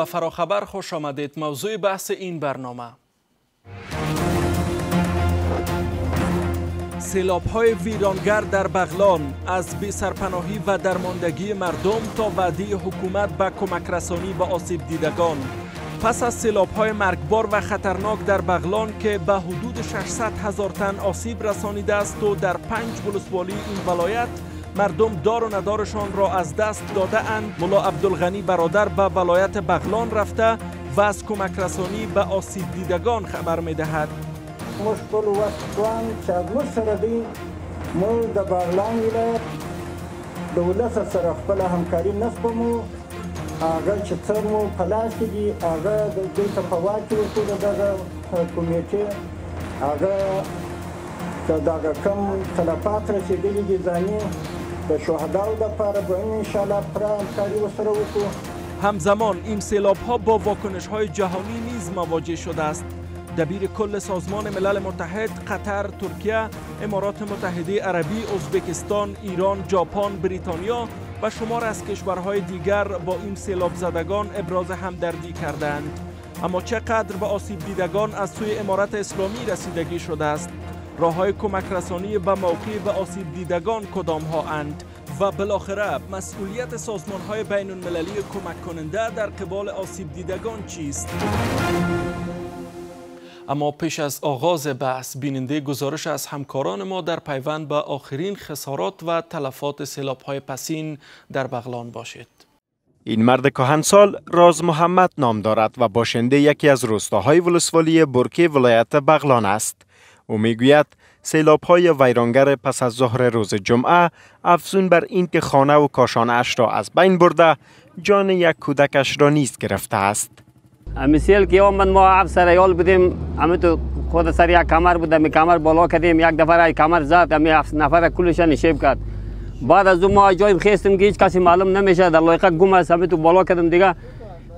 به فراخبر خوش آمدید موضوع بحث این برنامه سیلاب های ویرانگر در بغلان از سرپناهی و درماندگی مردم تا وعده حکومت به کمک رسانی به آسیب دیدگان پس از سیلاب های مرگبار و خطرناک در بغلان که به حدود 600 هزار تن آسیب رسانیده است و در پنج بلسوالی این ولایت مردم دار و ندارشان را از دست داده اند ملا عبدالغنی برادر به ولایت بغلان رفته و از کمک رسانی به آسیب دیدگان خبر می دهد مشکل چه از سره دی مو د بغلان ولایت د ولس سره خپل همکاری نسبمو هغه چه څر مو پلاس کې دي هغه د دې ته په واک وکړو دغه کم تلفات رسیدی دي همزمان این سیلاب ها با واکنش های جهانی نیز مواجه شده است دبیر کل سازمان ملل متحد، قطر، ترکیه، امارات متحده عربی، ازبکستان، ایران، ژاپن، بریتانیا و شمار از کشورهای دیگر با این سیلاب زدگان ابراز همدردی کردند. اما چقدر به آسیب دیدگان از سوی امارت اسلامی رسیدگی شده است؟ راه های کمک رسانی به موقع و آسیب دیدگان کدام ها اند و بالاخره مسئولیت سازمان های بین المللی کمک کننده در قبال آسیب دیدگان چیست؟ اما پیش از آغاز بحث بیننده گزارش از همکاران ما در پیوند به آخرین خسارات و تلفات سلاب های پسین در بغلان باشد. این مرد کهنسال راز محمد نام دارد و باشنده یکی از روستاهای ولسوالی برکه ولایت بغلان است. او میگوید سیلاب های ویرانگر پس از ظهر روز جمعه افزون بر این که خانه و کاشانه اش را از بین برده جان یک کودکش را نیست گرفته است سیل که من ما افسر ایال بودیم همه تو خود سر یک کمر بود می کمر بالا کردیم یک دفعه ای کمر زد امی نفر کلش نشیب کرد بعد از اون ما جای خیستم که هیچ کسی معلوم نمیشه در لایقه گم است تو بالا کردم دیگه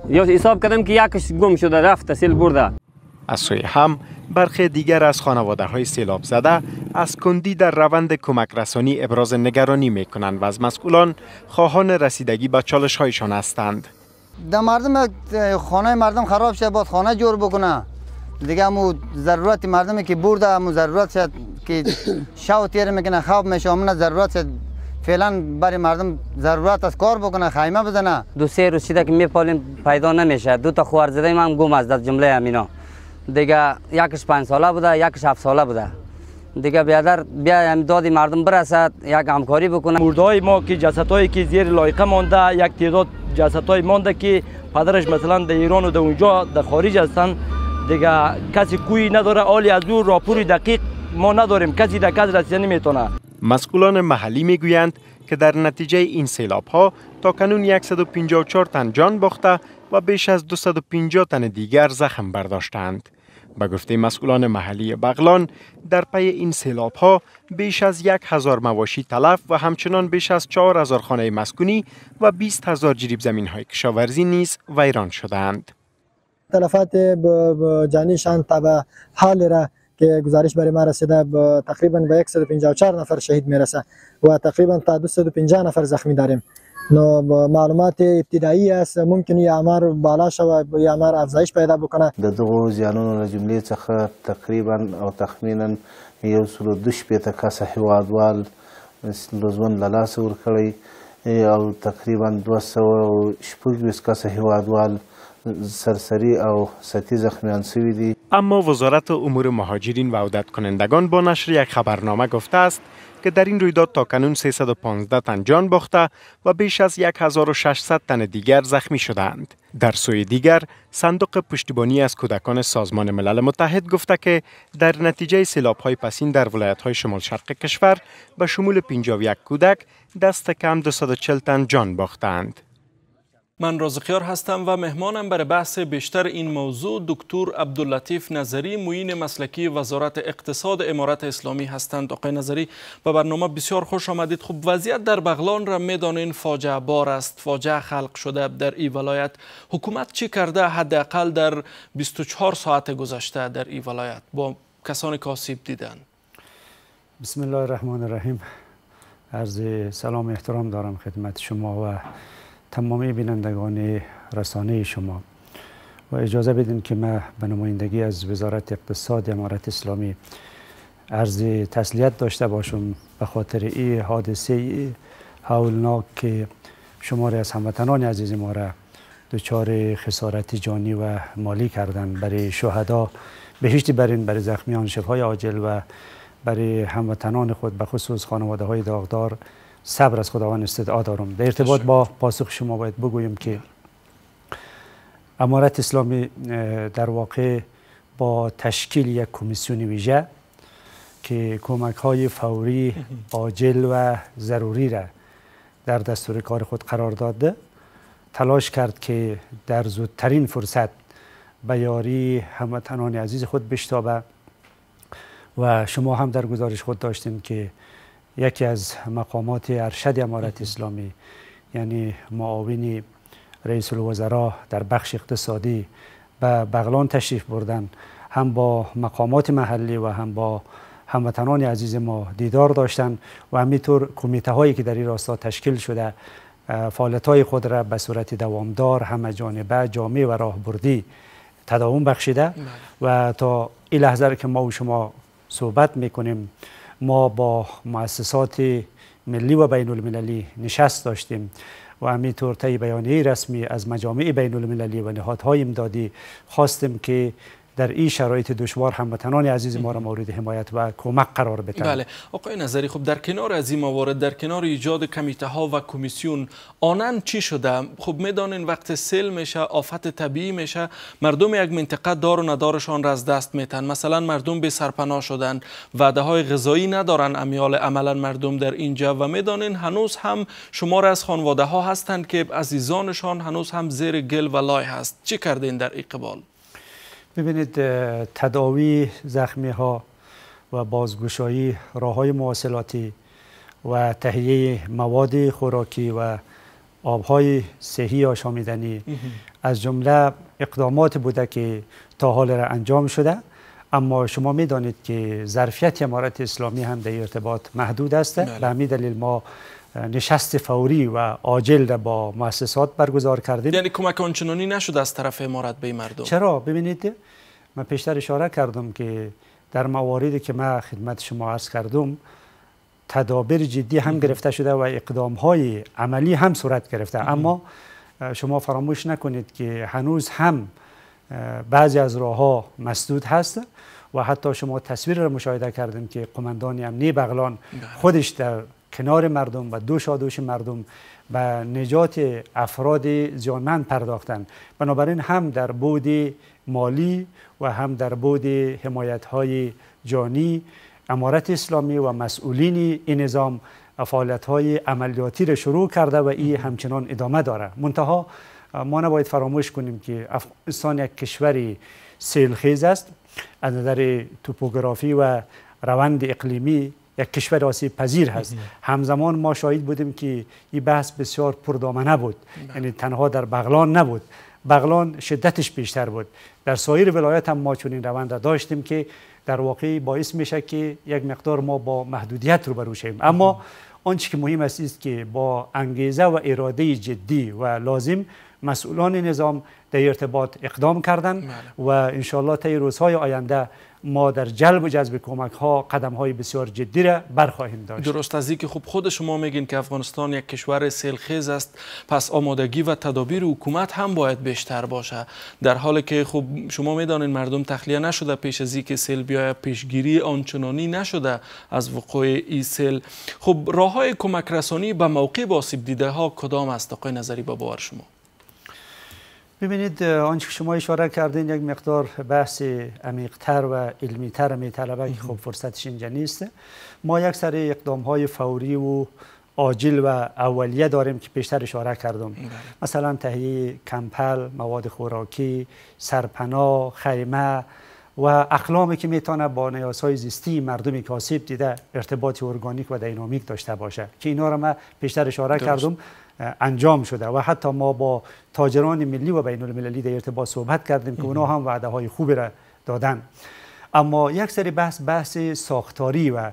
حساب کردم که یکش گم شده رفت سیل برده از سوی هم برخی دیگر از خانواده های سیلاب زده از کندی در روند کمک رسانی ابراز نگرانی می کنند و از مسئولان خواهان رسیدگی به چالش هایشان هستند در مردم خانه مردم خراب شد باید خانه جور بکنه دیگه مو ضرورت مردمی که برده مو ضرورت شد که شو تیر میکنه خواب میشه نه ضرورت شد فعلا برای مردم ضرورت از کار بکنه خیمه بزنه دو سه روز که میپالیم پیدا نمیشه دو تا خوار زده من گم از جمله همینا دیگه یکش پنج ساله بوده یکش هفت ساله بوده دیگه بیادر بیا یعنی دادی مردم برسد یک همکاری بکنه مردهای ما که جسدهایی که زیر لایقه مانده یک تعداد جسدهای مانده که پدرش مثلا در ایران و ده اونجا در خارج هستن دیگه کسی کوی نداره آلی از او راپور دقیق ما نداریم کسی در کس رسیده یعنی نمیتونه مسئولان محلی میگویند که در نتیجه این سیلاب ها تا کنون 154 تن جان باخته و بیش از 250 تن دیگر زخم برداشتند. به گفته مسئولان محلی بغلان در پی این سیلاب ها بیش از یک هزار مواشی تلف و همچنان بیش از چهار هزار خانه مسکونی و 20 هزار جریب زمین های کشاورزی نیز ویران شدند. تلفات جانی تا به حال را که گزارش برای ما رسیده با تقریبا به 154 نفر شهید میرسه و تقریبا تا 250 نفر زخمی داریم نو معلومات ابتدایی است ممکن یا امر بالا شوه یا امر افزایش پیدا بکنه د دغه زیانونو له جملې څخه تقریبا او تخمینا یو سل د شپېته کسه هیوادوال ژوند له لاسه ورکړی او تقریبا دوه سوه شپږ ویشت کسه هیوادوال سرسري او سطحي زخمیان سوي دي اما وزارت امور مهاجرین و عودت کنندگان با نشر یک خبرنامه گفته است که در این رویداد کنون 315 تن جان باخته و بیش از 1600 تن دیگر زخمی شدند. در سوی دیگر صندوق پشتیبانی از کودکان سازمان ملل متحد گفته که در نتیجه سیلاب های پسین در ولایت های شمال شرق کشور به شمول 51 کودک دست کم 240 تن جان باختند. من رازقیار هستم و مهمانم برای بحث بیشتر این موضوع دکتر عبداللطیف نظری موین مسلکی وزارت اقتصاد امارت اسلامی هستند آقای نظری به برنامه بسیار خوش آمدید خب وضعیت در بغلان را میدانین فاجعه بار است فاجعه خلق شده در این ولایت حکومت چی کرده حداقل در 24 ساعت گذشته در این ولایت با کسانی که آسیب دیدن بسم الله الرحمن الرحیم عرض سلام احترام دارم خدمت شما و تمامی بینندگان رسانه شما و اجازه بدین که من به نمایندگی از وزارت اقتصاد امارت اسلامی عرض تسلیت داشته باشم به خاطر این حادثه ای هولناک که شماره از هموطنان عزیز ما را دچار خسارت جانی و مالی کردن برای شهدا بهشتی برین برای زخمیان شفای عاجل و برای هموطنان خود به خصوص خانواده های داغدار صبر از خداوند استدعا دارم در ارتباط با پاسخ شما باید بگویم که امارت اسلامی در واقع با تشکیل یک کمیسیون ویژه که کمک های فوری عاجل و ضروری را در دستور کار خود قرار داده تلاش کرد که در زودترین فرصت به یاری هموطنان عزیز خود بشتابه و شما هم در گزارش خود داشتیم که یکی از مقامات ارشد امارت اسلامی یعنی معاونی رئیس الوزراء در بخش اقتصادی به بغلان تشریف بردن هم با مقامات محلی و هم با هموطنان عزیز ما دیدار داشتن و همینطور کمیته هایی که در این راستا تشکیل شده فعالیت های خود را به صورت دوامدار همه جانبه جامعه و راهبردی تداوم بخشیده بله. و تا این لحظه که ما و شما صحبت میکنیم ما با مؤسسات ملی و بین المللی نشست داشتیم و طور طی بیانیه رسمی از مجامع بین المللی و نهادهای امدادی خواستیم که در این شرایط دشوار هموطنان عزیز ما را مورد حمایت و کمک قرار بدهند بله آقای نظری خب در کنار از این موارد در کنار ایجاد کمیته ها و کمیسیون آنن چی شده خب میدانین وقت سیل میشه آفت طبیعی میشه مردم یک منطقه دار و ندارشان را از دست میتن مثلا مردم به سرپناه شدن وعده های غذایی ندارن امیال عملا مردم در اینجا و میدانین هنوز هم شمار از خانواده ها هستند که عزیزانشان هنوز هم زیر گل و لای هست چی کردین در اقبال ببینید تداوی زخمی ها و بازگشایی راه های مواصلاتی و تهیه مواد خوراکی و آبهای صحی آشامیدنی از جمله اقدامات بوده که تا حال را انجام شده اما شما میدانید که ظرفیت امارت اسلامی هم در ارتباط محدود است بله. به همین دلیل ما نشست فوری و عاجل را با مؤسسات برگزار کردیم یعنی کمک آنچنانی نشد از طرف امارت به مردم چرا ببینید من پیشتر اشاره کردم که در مواردی که من خدمت شما عرض کردم تدابیر جدی هم گرفته شده و اقدام های عملی هم صورت گرفته اما شما فراموش نکنید که هنوز هم بعضی از راه ها مسدود هست و حتی شما تصویر را مشاهده کردیم که قماندان امنی بغلان بله. خودش در کنار مردم و دوش آدوش مردم به نجات افراد زیانمند پرداختن بنابراین هم در بود مالی و هم در بود حمایت های جانی امارت اسلامی و مسئولین این نظام فعالیت های عملیاتی را شروع کرده و این همچنان ادامه داره منتها ما نباید فراموش کنیم که افغانستان یک کشوری سیلخیز است از نظر توپوگرافی و روند اقلیمی یک کشور آسیب پذیر هست همزمان ما شاهد بودیم که این بحث بسیار پردامنه بود بله. یعنی تنها در بغلان نبود بغلان شدتش بیشتر بود در سایر ولایت هم ما چنین روند را داشتیم که در واقع باعث میشه که یک مقدار ما با محدودیت رو بروشیم. اما آنچه که مهم است است که با انگیزه و اراده جدی و لازم مسئولان نظام در ارتباط اقدام کردن بله. و انشالله طی روزهای آینده ما در جلب و جذب کمک ها قدم های بسیار جدی را برخواهیم داشت درست از اینکه خب خود شما میگین که افغانستان یک کشور سیلخیز است پس آمادگی و تدابیر حکومت هم باید بیشتر باشه در حالی که خب شما میدانین مردم تخلیه نشده پیش از اینکه سیل بیاید پیشگیری آنچنانی نشده از وقوع این سل خب راه های کمک رسانی به موقع با آسیب دیده ها کدام است آقای نظری با شما ببینید آنچه که شما اشاره کردین یک مقدار بحث عمیقتر و علمیتر می طلبه که خب فرصتش اینجا نیست ما یک سر اقدام های فوری و آجیل و اولیه داریم که بیشتر اشاره کردم بله. مثلا تهیه کمپل، مواد خوراکی، سرپناه، خیمه و اقلامی که میتونه با نیازهای زیستی مردمی که دیده ارتباط ارگانیک و دینامیک داشته باشه که اینا را من پیشتر اشاره کردم انجام شده و حتی ما با تاجران ملی و بین المللی در ارتباط صحبت کردیم که اونا هم وعده های خوبی را دادن اما یک سری بحث بحث ساختاری و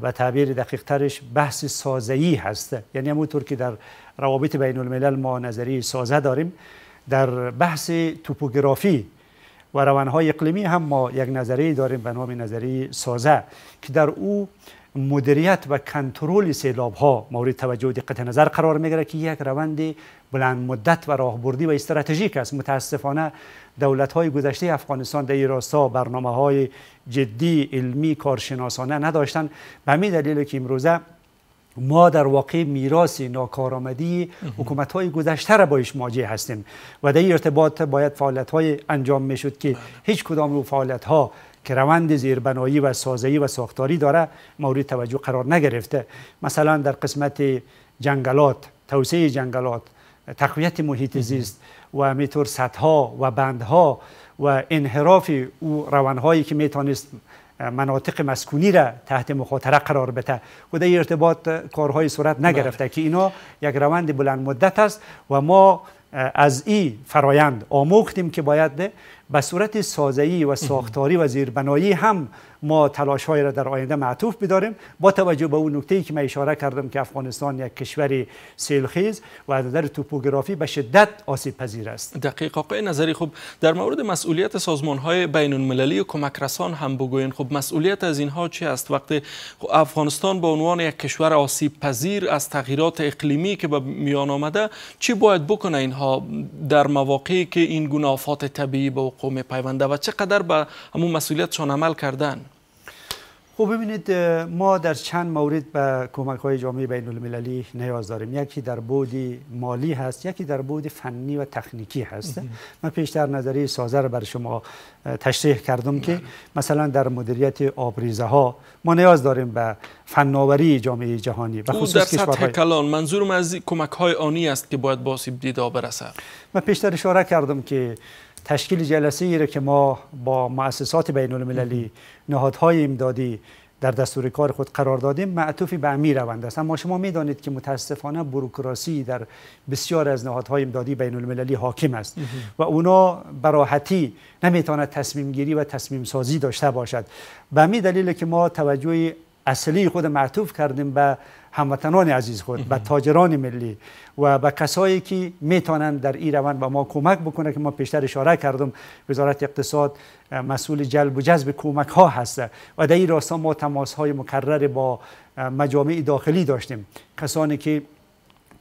به تعبیر دقیق ترش بحث سازه‌ای هست یعنی همونطور که در روابط بین الملل ما نظری سازه داریم در بحث توپوگرافی و روانهای اقلیمی هم ما یک نظری داریم به نام نظری سازه که در او مدیریت و کنترل سیلاب ها مورد توجه و دقت نظر قرار میگیره که یک روند بلند مدت و راهبردی و استراتژیک است متاسفانه دولت های گذشته افغانستان در راستا برنامه های جدی علمی کارشناسانه نداشتند به همین دلیل که امروزه ما در واقع میراث ناکارآمدی حکومت های گذشته را بایش مواجه هستیم و در این ارتباط باید فعالیت های انجام میشد که بله. هیچ کدام رو فعالیت ها که روند زیربنایی و سازه‌ای و ساختاری داره مورد توجه قرار نگرفته مثلا در قسمت جنگلات توسعه جنگلات تقویت محیط زیست و میتور سدها و بندها و انحراف او روانهایی که میتونست مناطق مسکونی را تحت مخاطره قرار بده و در ارتباط کارهای صورت بله. نگرفته که اینا یک روند بلند مدت است و ما از این فرایند آموختیم که باید به صورت سازه‌ای و ساختاری و زیربنایی هم ما تلاش های را در آینده معطوف بداریم با توجه به اون نکته ای که من اشاره کردم که افغانستان یک کشور سیلخیز و از نظر توپوگرافی به شدت آسیب پذیر است دقیقا آقای نظری خب در مورد مسئولیت سازمان های بین المللی و کمک رسان هم بگوین خب مسئولیت از اینها چی است وقتی افغانستان به عنوان یک کشور آسیب پذیر از تغییرات اقلیمی که به میان آمده چی باید بکنه اینها در مواقعی که این گونه آفات طبیعی به وقوع پیونده و چقدر به همون مسئولیتشان عمل کردن خب ببینید ما در چند مورد به کمک های جامعه بین المللی نیاز داریم یکی در بودی مالی هست یکی در بود فنی و تکنیکی هست من پیشتر نظری سازه رو بر شما تشریح کردم که بله. مثلا در مدیریت آبریزه ها ما نیاز داریم به فناوری جامعه جهانی و خصوص در سطح کلان منظورم از کمک های آنی است که باید با سیب دیدا من پیشتر اشاره کردم که تشکیل جلسه ای که ما با مؤسسات بین المللی نهادهای امدادی در دستور کار خود قرار دادیم معطوفی به امیر روند است اما شما میدانید که متاسفانه بروکراسی در بسیار از نهادهای امدادی بین المللی حاکم است و اونا براحتی نمیتواند تصمیم گیری و تصمیم سازی داشته باشد به امی دلیل که ما توجه اصلی خود معطوف کردیم به هموطنان عزیز خود به تاجران ملی و به کسایی که میتونند در این روند به ما کمک بکنه که ما پیشتر اشاره کردم وزارت اقتصاد مسئول جلب و جذب کمک ها هسته و در این راستا ما تماس های مکرر با مجامع داخلی داشتیم کسانی که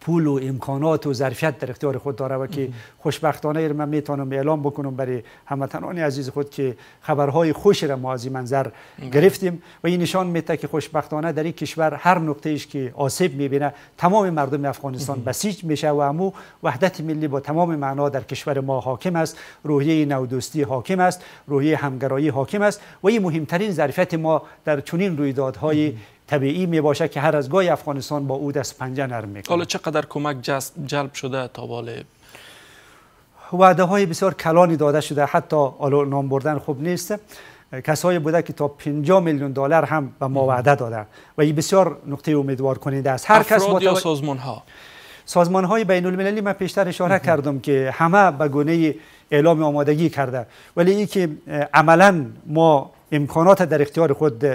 پول و امکانات و ظرفیت در اختیار خود داره و که خوشبختانه من میتونم اعلام بکنم برای هموطنان عزیز خود که خبرهای خوش را ما از این منظر گرفتیم و این نشان میده که خوشبختانه در این کشور هر نقطه ایش که آسیب میبینه تمام مردم افغانستان بسیج میشه و امو وحدت ملی با تمام معنا در کشور ما حاکم است روحیه نودوستی حاکم است روحیه همگرایی حاکم است و این مهمترین ظرفیت ما در چنین رویدادهای طبیعی می باشه که هر از گاهی افغانستان با او دست پنجه نرم میکنه حالا چقدر کمک جلب شده تا باله وعده های بسیار کلانی داده شده حتی حالا نام بردن خوب نیست کسایی بوده که تا 50 میلیون دلار هم به ما وعده داده و این بسیار نقطه امیدوار کننده است هر کس با سازمان ها سازمان های بین المللی من پیشتر اشاره کردم که همه به گونه اعلام آمادگی کرده ولی اینکه عملا ما امکانات در اختیار خود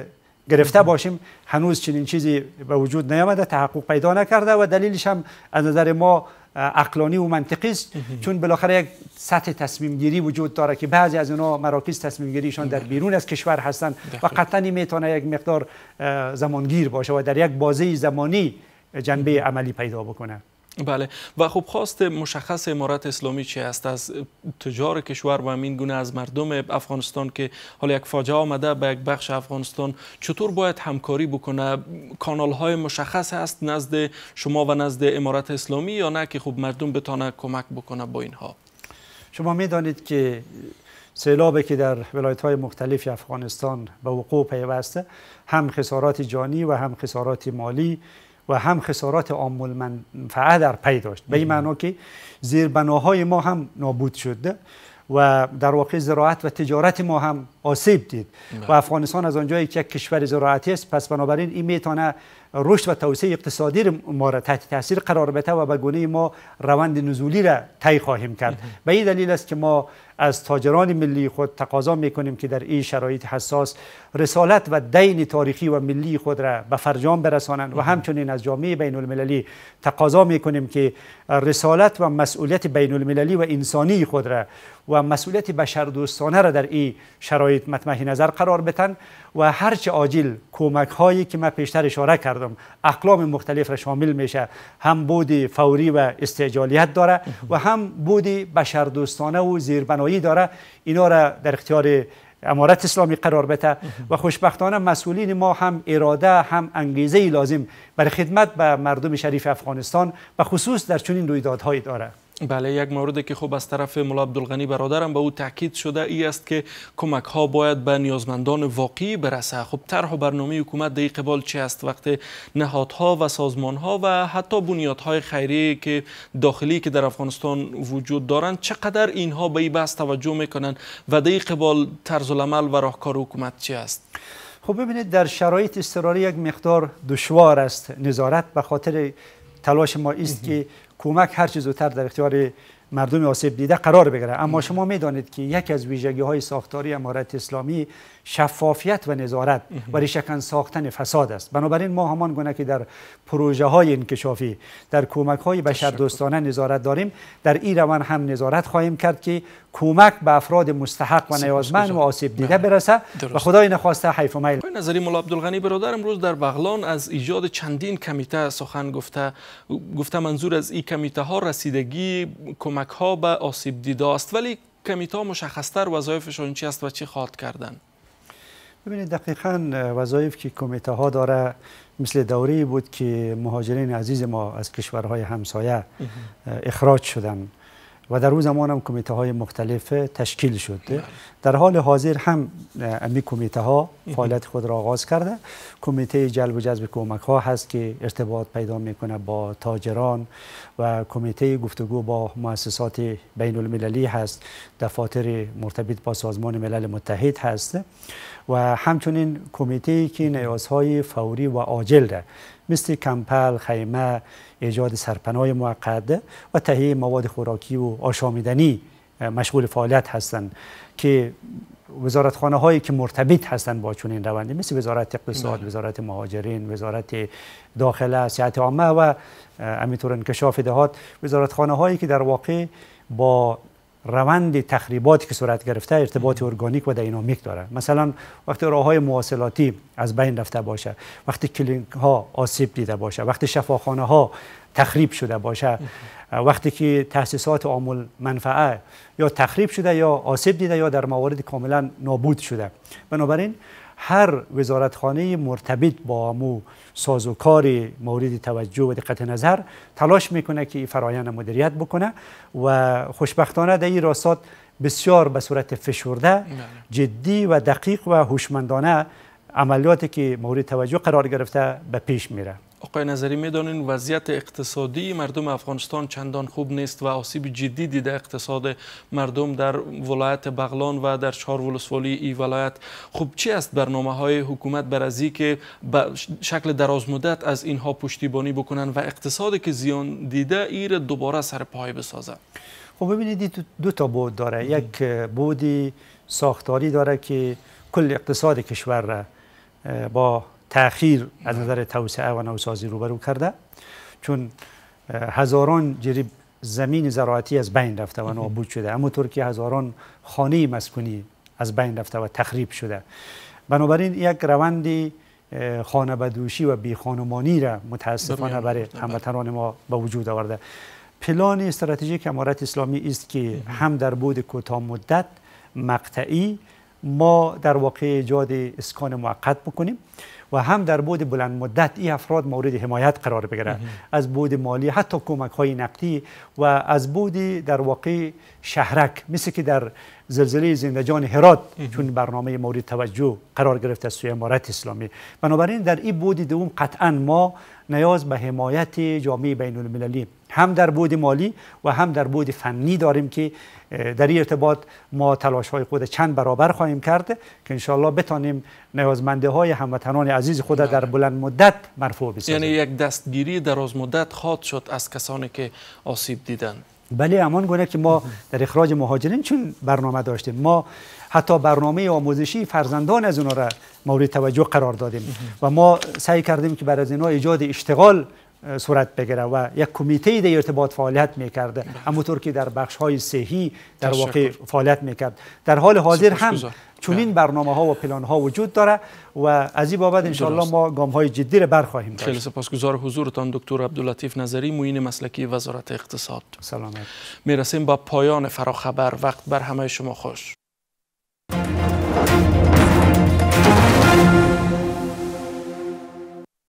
گرفته باشیم هنوز چنین چیزی به وجود نیامده تحقق پیدا نکرده و دلیلش هم از نظر ما عقلانی و منطقی است چون بالاخره یک سطح تصمیم گیری وجود داره که بعضی از اونا مراکز تصمیم گیریشان در بیرون از کشور هستند و قطعا میتونه یک مقدار زمانگیر باشه و در یک بازه زمانی جنبه عملی پیدا بکنه بله و خب خواست مشخص امارت اسلامی چی است از تجار کشور و همین گونه از مردم افغانستان که حالا یک فاجعه آمده به یک بخش افغانستان چطور باید همکاری بکنه کانال های مشخص هست نزد شما و نزد امارت اسلامی یا نه که خب مردم بتانه کمک بکنه با اینها شما میدانید که سیلابی که در ولایت های مختلف افغانستان به وقوع پیوسته هم خسارات جانی و هم خسارات مالی و هم خسارات عام المنفعه در پی داشت به این معنا که زیربناهای ما هم نابود شده و در واقع زراعت و تجارت ما هم آسیب دید و افغانستان از آنجایی که کشور زراعتی است پس بنابراین این میتونه رشد و توسعه اقتصادی ما را تحت تاثیر قرار بده و به گونه ما روند نزولی را طی خواهیم کرد به این دلیل است که ما از تاجران ملی خود تقاضا میکنیم که در این شرایط حساس رسالت و دین تاریخی و ملی خود را به فرجام برسانند و همچنین از جامعه بین المللی تقاضا میکنیم که رسالت و مسئولیت بین المللی و انسانی خود را و مسئولیت بشردوستانه را در این شرایط متمه نظر قرار بتن و هرچه عاجل کمک هایی که من پیشتر اشاره کردم اقلام مختلف را شامل میشه هم بود فوری و استعجالیت داره و هم بود بشردوستانه و زیربنایی داره اینا را در اختیار امارت اسلامی قرار بده و خوشبختانه مسئولین ما هم اراده هم انگیزه لازم برای خدمت به مردم شریف افغانستان و خصوص در چنین رویدادهایی داره بله یک موردی که خب از طرف مولا عبدالغنی برادرم به او تاکید شده ای است که کمک ها باید به نیازمندان واقعی برسه خب طرح و برنامه حکومت در قبال چه است وقتی نهادها و سازمان ها و حتی بنیادهای خیریه که داخلی که در افغانستان وجود دارند چقدر اینها به این بحث توجه میکنند و در قبال طرز العمل و راهکار حکومت چی است خب ببینید در شرایط اضطراری یک مقدار دشوار است نظارت به خاطر تلاش ما است که کمک هر چه زودتر در اختیار مردم آسیب دیده قرار بگیره اما شما میدانید که یکی از ویژگی های ساختاری امارت اسلامی شفافیت و نظارت و ریشکن ساختن فساد است بنابراین ما همان گونه که در پروژه های انکشافی در کمک های بشر دوستانه نظارت داریم در این روان هم نظارت خواهیم کرد که کمک به افراد مستحق و نیازمند و آسیب دیده بله. برسه و خدای نخواسته حیف و میل نظری مولا عبدالغنی برادر امروز در بغلان از ایجاد چندین کمیته سخن گفته گفته منظور از این کمیته ها رسیدگی کمک کمک ها به آسیب دیده است ولی کمیتا مشخصتر وظایفشون چی است و چی خواهد کردن ببینید دقیقا وظایف که کمیته ها داره مثل دوری بود که مهاجرین عزیز ما از کشورهای همسایه اخراج شدن و در اون زمان هم کمیته های مختلف تشکیل شد در حال حاضر هم امی کمیته ها فعالیت خود را آغاز کرده کمیته جلب و جذب کمک ها هست که ارتباط پیدا میکنه با تاجران و کمیته گفتگو با مؤسسات بین المللی هست دفاتر مرتبط با سازمان ملل متحد هست و همچنین کمیته که نیازهای فوری و عاجل مثل کمپل، خیمه، ایجاد سرپناه موقت و تهیه مواد خوراکی و آشامیدنی مشغول فعالیت هستند که وزارتخانه هایی که مرتبط هستند با چنین روندی مثل وزارت اقتصاد، بله. وزارت مهاجرین، وزارت داخله، صحت عامه و امیتور انکشاف دهات وزارتخانه هایی که در واقع با روند تخریباتی که صورت گرفته ارتباط ارگانیک و دینامیک داره مثلا وقتی راه های مواصلاتی از بین رفته باشه وقتی کلینک ها آسیب دیده باشه وقتی شفاخانه ها تخریب شده باشه وقتی که تاسیسات عامل منفعه یا تخریب شده یا آسیب دیده یا در موارد کاملا نابود شده بنابراین هر وزارتخانه مرتبط با مو سازوکار مورد توجه و دقت نظر تلاش میکنه که این فرایند مدیریت بکنه و خوشبختانه در این راستات بسیار به صورت فشرده بله. جدی و دقیق و هوشمندانه عملیاتی که مورد توجه قرار گرفته به پیش میره آقای نظری میدانین وضعیت اقتصادی مردم افغانستان چندان خوب نیست و آسیب جدی دیده اقتصاد مردم در ولایت بغلان و در چهار ولسوالی ای ولایت خوب چی است برنامه های حکومت بر از که به شکل درازمدت از اینها پشتیبانی بکنن و اقتصاد که زیان دیده ایر دوباره سر پای بسازن خب ببینید دو تا بود داره یک بودی ساختاری داره که کل اقتصاد کشور را با تاخیر از نظر توسعه و نوسازی روبرو کرده چون هزاران جریب زمین زراعتی از بین رفته و نابود شده اما طور هزاران خانه مسکونی از بین رفته و تخریب شده بنابراین یک روند خانه بدوشی و خانمانی را متاسفانه برای هموطنان ما به وجود آورده پلان استراتژیک امارت اسلامی است که هم در بود کوتاه مدت مقطعی ما در واقع ایجاد اسکان موقت بکنیم و هم در بود بلند مدت این افراد مورد حمایت قرار بگیرند از بود مالی حتی کمک های نقدی و از بود در واقع شهرک مثل که در زلزله زندجان هرات چون برنامه مورد توجه قرار گرفت از سوی امارت اسلامی بنابراین در این بود دوم قطعا ما نیاز به حمایت جامعه بین المللی هم در بود مالی و هم در بود فنی داریم که در این ارتباط ما تلاش های خود چند برابر خواهیم کرد که انشالله بتانیم نیازمنده های هموطنان عزیز خود در بلند مدت مرفوع بسازیم یعنی یک دستگیری در از مدت خواد شد از کسانی که آسیب دیدن بله همان گونه که ما در اخراج مهاجرین چون برنامه داشتیم ما حتی برنامه آموزشی فرزندان از اونا را مورد توجه قرار دادیم و ما سعی کردیم که بر از اینا ایجاد اشتغال صورت بگیره و یک کمیته در ارتباط فعالیت میکرده همونطور که بله. در بخش های صحی در واقع فعالیت میکرد در حال حاضر هم چنین بله. برنامه ها و پلان ها وجود داره و از این بابت انشاءالله ما گام های جدی را برخواهیم داشت خیلی سپاسگزار حضورتان دکتر عبداللطیف نظری موین مسلکی وزارت اقتصاد سلامت میرسیم با پایان فراخبر وقت بر همه شما خوش